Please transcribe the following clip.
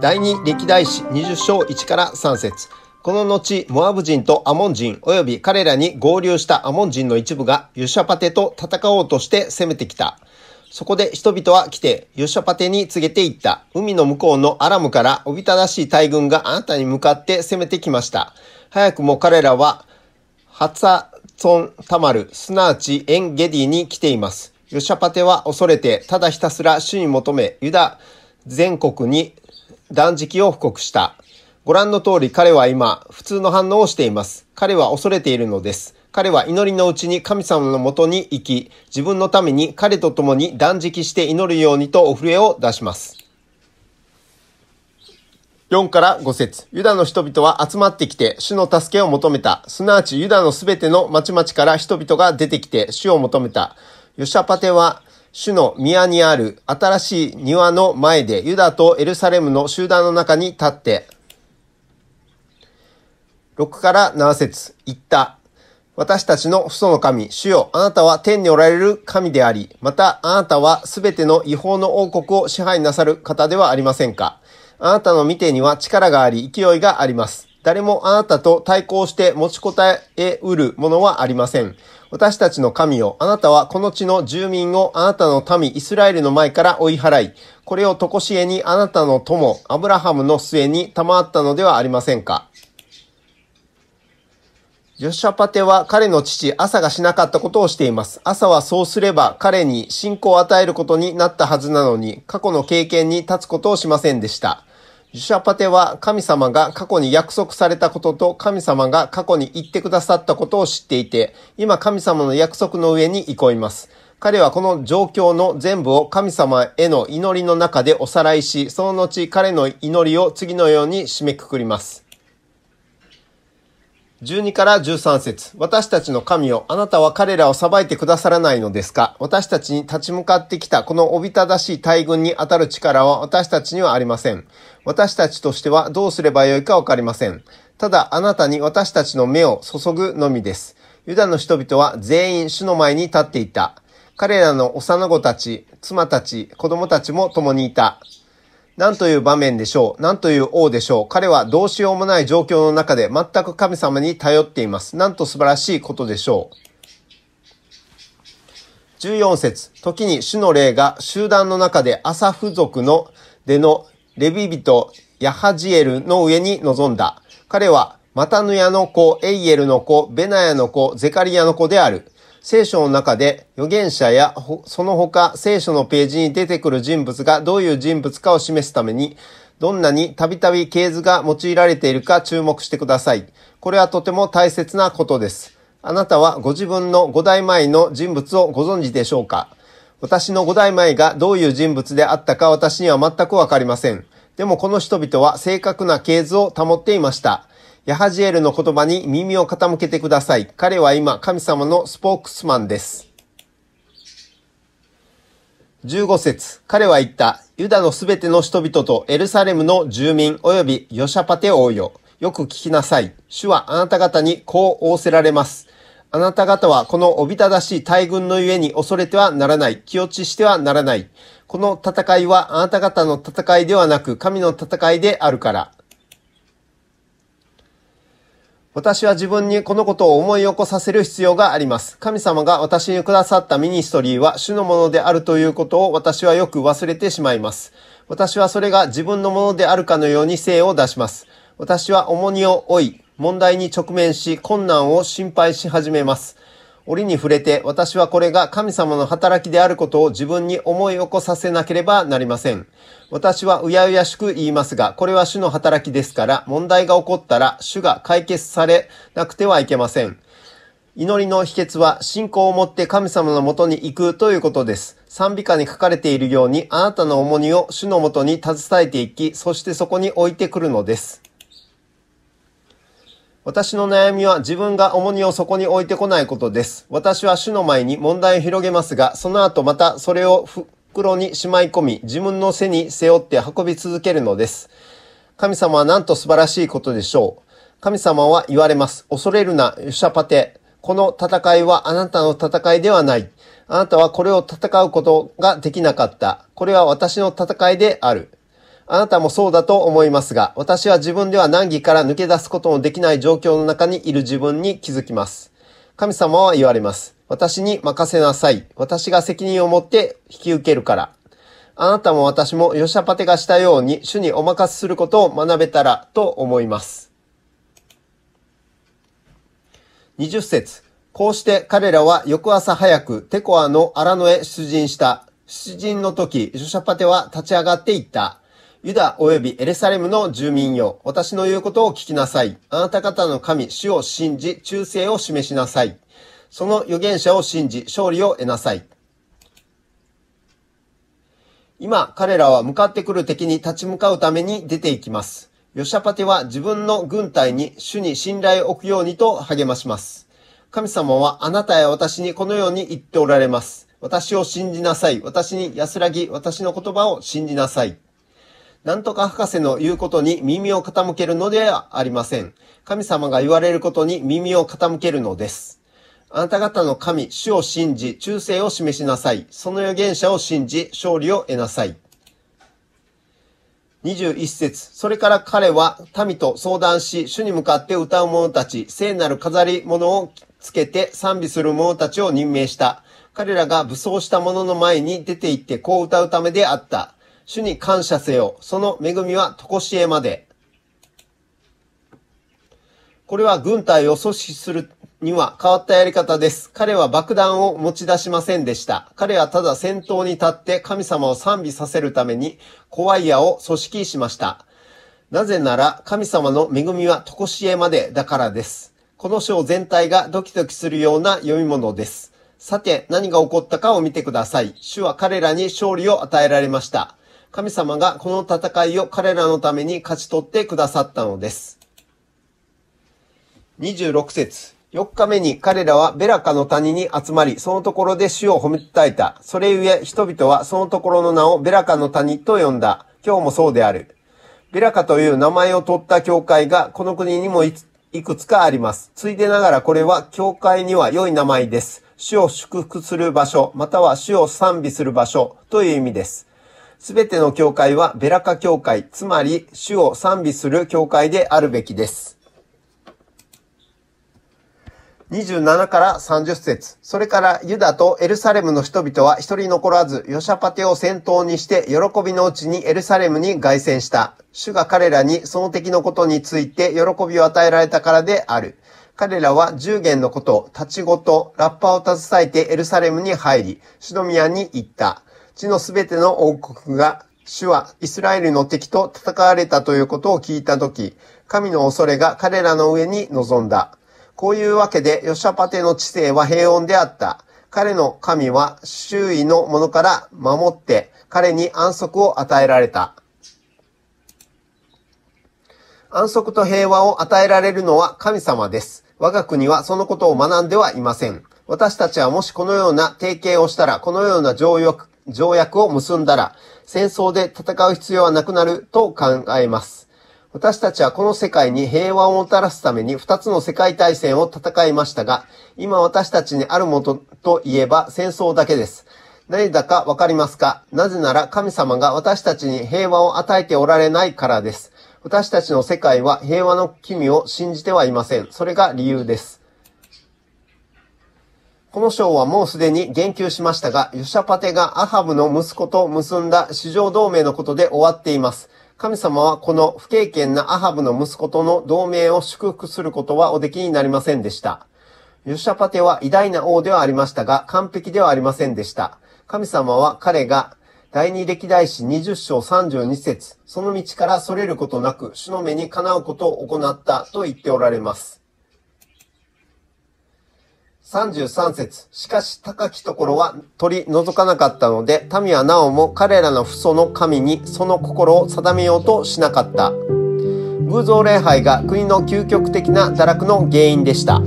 第2歴代史20章1から3節この後、モアブ人とアモン人及び彼らに合流したアモン人の一部がユシャパテと戦おうとして攻めてきた。そこで人々は来て、ユシャパテに告げていった。海の向こうのアラムからおびただしい大軍があなたに向かって攻めてきました。早くも彼らは、ハツァツンタマル、すなわちエンゲディに来ています。ユシャパテは恐れて、ただひたすら主に求め、ユダ全国に断食を布告した。ご覧の通り彼は今、普通の反応をしています。彼は恐れているのです。彼は祈りのうちに神様のもとに行き、自分のために彼と共に断食して祈るようにとお触れを出します。4から5節ユダの人々は集まってきて、主の助けを求めた。すなわちユダのすべての町々から人々が出てきて、主を求めた。ヨシャパテは、主の宮にある新しい庭の前でユダとエルサレムの集団の中に立って、6から7節言った。私たちの父祖の神、主よ、あなたは天におられる神であり、またあなたはすべての違法の王国を支配なさる方ではありませんか。あなたの見てには力があり、勢いがあります。誰もあなたと対抗して持ちこたえうるものはありません。私たちの神を、あなたはこの地の住民をあなたの民イスラエルの前から追い払い、これをとこしえにあなたの友、アブラハムの末に賜ったのではありませんか。ジョシャパテは彼の父、朝がしなかったことをしています。朝はそうすれば彼に信仰を与えることになったはずなのに、過去の経験に立つことをしませんでした。ジュシャパテは神様が過去に約束されたことと神様が過去に言ってくださったことを知っていて、今神様の約束の上に憩います。彼はこの状況の全部を神様への祈りの中でおさらいし、その後彼の祈りを次のように締めくくります。12から13節私たちの神をあなたは彼らを裁いてくださらないのですか私たちに立ち向かってきたこのおびただしい大軍に当たる力は私たちにはありません。私たちとしてはどうすればよいかわかりません。ただあなたに私たちの目を注ぐのみです。ユダの人々は全員主の前に立っていた。彼らの幼子たち、妻たち、子供たちも共にいた。何という場面でしょう何という王でしょう彼はどうしようもない状況の中で全く神様に頼っています。なんと素晴らしいことでしょう。14節時に主の霊が集団の中で朝付属の出のレビ人ヤハジエルの上に臨んだ。彼はマタヌヤの子、エイエルの子、ベナヤの子、ゼカリヤの子である。聖書の中で預言者やその他聖書のページに出てくる人物がどういう人物かを示すために、どんなにたびたび系図が用いられているか注目してください。これはとても大切なことです。あなたはご自分の5代前の人物をご存知でしょうか私の5代前がどういう人物であったか私には全くわかりません。でもこの人々は正確な系図を保っていました。ヤハジエルの言葉に耳を傾けてください。彼は今、神様のスポークスマンです。15節彼は言った。ユダのすべての人々とエルサレムの住民及びヨシャパテ王よ。よく聞きなさい。主はあなた方にこう仰せられます。あなた方はこのおびただしい大軍のゆえに恐れてはならない。気落ちしてはならない。この戦いはあなた方の戦いではなく神の戦いであるから。私は自分にこのことを思い起こさせる必要があります。神様が私にくださったミニストリーは主のものであるということを私はよく忘れてしまいます。私はそれが自分のものであるかのように精を出します。私は重荷を負い、問題に直面し、困難を心配し始めます。折に触れて私はこれが神様の働きであることを自分に思い起こさせなければなりません。私はうやうやしく言いますが、これは主の働きですから、問題が起こったら主が解決されなくてはいけません。祈りの秘訣は信仰を持って神様のもとに行くということです。賛美歌に書かれているように、あなたの重荷を主のもとに携えていき、そしてそこに置いてくるのです。私の悩みは自分が重荷をそこに置いてこないことです。私は主の前に問題を広げますが、その後またそれを袋にしまい込み、自分の背に背負って運び続けるのです。神様はなんと素晴らしいことでしょう。神様は言われます。恐れるな、ユシャパテ。この戦いはあなたの戦いではない。あなたはこれを戦うことができなかった。これは私の戦いである。あなたもそうだと思いますが、私は自分では難儀から抜け出すことのできない状況の中にいる自分に気づきます。神様は言われます。私に任せなさい。私が責任を持って引き受けるから。あなたも私もヨシャパテがしたように主にお任せすることを学べたらと思います。20節こうして彼らは翌朝早くテコアの荒野へ出陣した。出陣の時、ヨシャパテは立ち上がっていった。ユダ及びエルサレムの住民よ、私の言うことを聞きなさい。あなた方の神、主を信じ、忠誠を示しなさい。その預言者を信じ、勝利を得なさい。今、彼らは向かってくる敵に立ち向かうために出ていきます。ヨシャパテは自分の軍隊に主に信頼を置くようにと励まします。神様はあなたや私にこのように言っておられます。私を信じなさい。私に安らぎ、私の言葉を信じなさい。なんとか博士の言うことに耳を傾けるのではありません。神様が言われることに耳を傾けるのです。あなた方の神、主を信じ、忠誠を示しなさい。その預言者を信じ、勝利を得なさい。21節それから彼は民と相談し、主に向かって歌う者たち、聖なる飾り物をつけて賛美する者たちを任命した。彼らが武装した者の前に出て行ってこう歌うためであった。主に感謝せよ。その恵みはこしえまで。これは軍隊を阻止するには変わったやり方です。彼は爆弾を持ち出しませんでした。彼はただ先頭に立って神様を賛美させるために、怖い矢を組織しました。なぜなら、神様の恵みはこしえまでだからです。この章全体がドキドキするような読み物です。さて、何が起こったかを見てください。主は彼らに勝利を与えられました。神様がこの戦いを彼らのために勝ち取ってくださったのです。26節4日目に彼らはベラカの谷に集まり、そのところで主を褒めたいた。それゆえ人々はそのところの名をベラカの谷と呼んだ。今日もそうである。ベラカという名前を取った教会がこの国にもいくつかあります。ついでながらこれは教会には良い名前です。主を祝福する場所、または主を賛美する場所という意味です。すべての教会はベラカ教会、つまり主を賛美する教会であるべきです。27から30節それからユダとエルサレムの人々は一人残らず、ヨシャパテを先頭にして、喜びのうちにエルサレムに凱旋した。主が彼らにその敵のことについて喜びを与えられたからである。彼らは十元のこと、立ちごと、ラッパを携えてエルサレムに入り、シドミアに行った。地のすべての王国が主はイスラエルの敵と戦われたということを聞いたとき、神の恐れが彼らの上に臨んだ。こういうわけで、ヨシャパテの知性は平穏であった。彼の神は周囲のものから守って、彼に安息を与えられた。安息と平和を与えられるのは神様です。我が国はそのことを学んではいません。私たちはもしこのような提携をしたら、このような条約、条約を結んだら、戦争で戦う必要はなくなると考えます。私たちはこの世界に平和をもたらすために2つの世界大戦を戦いましたが、今私たちにあるものといえば戦争だけです。何だかわかりますかなぜなら神様が私たちに平和を与えておられないからです。私たちの世界は平和の君を信じてはいません。それが理由です。この章はもうすでに言及しましたが、ヨシャパテがアハブの息子と結んだ市場同盟のことで終わっています。神様はこの不経験なアハブの息子との同盟を祝福することはおできになりませんでした。ヨシャパテは偉大な王ではありましたが、完璧ではありませんでした。神様は彼が第二歴代史20章32節その道から逸れることなく、主の目にかなうことを行ったと言っておられます。33節しかし高きところは取り除かなかったので、民はなおも彼らの父祖の神にその心を定めようとしなかった。偶像礼拝が国の究極的な堕落の原因でした。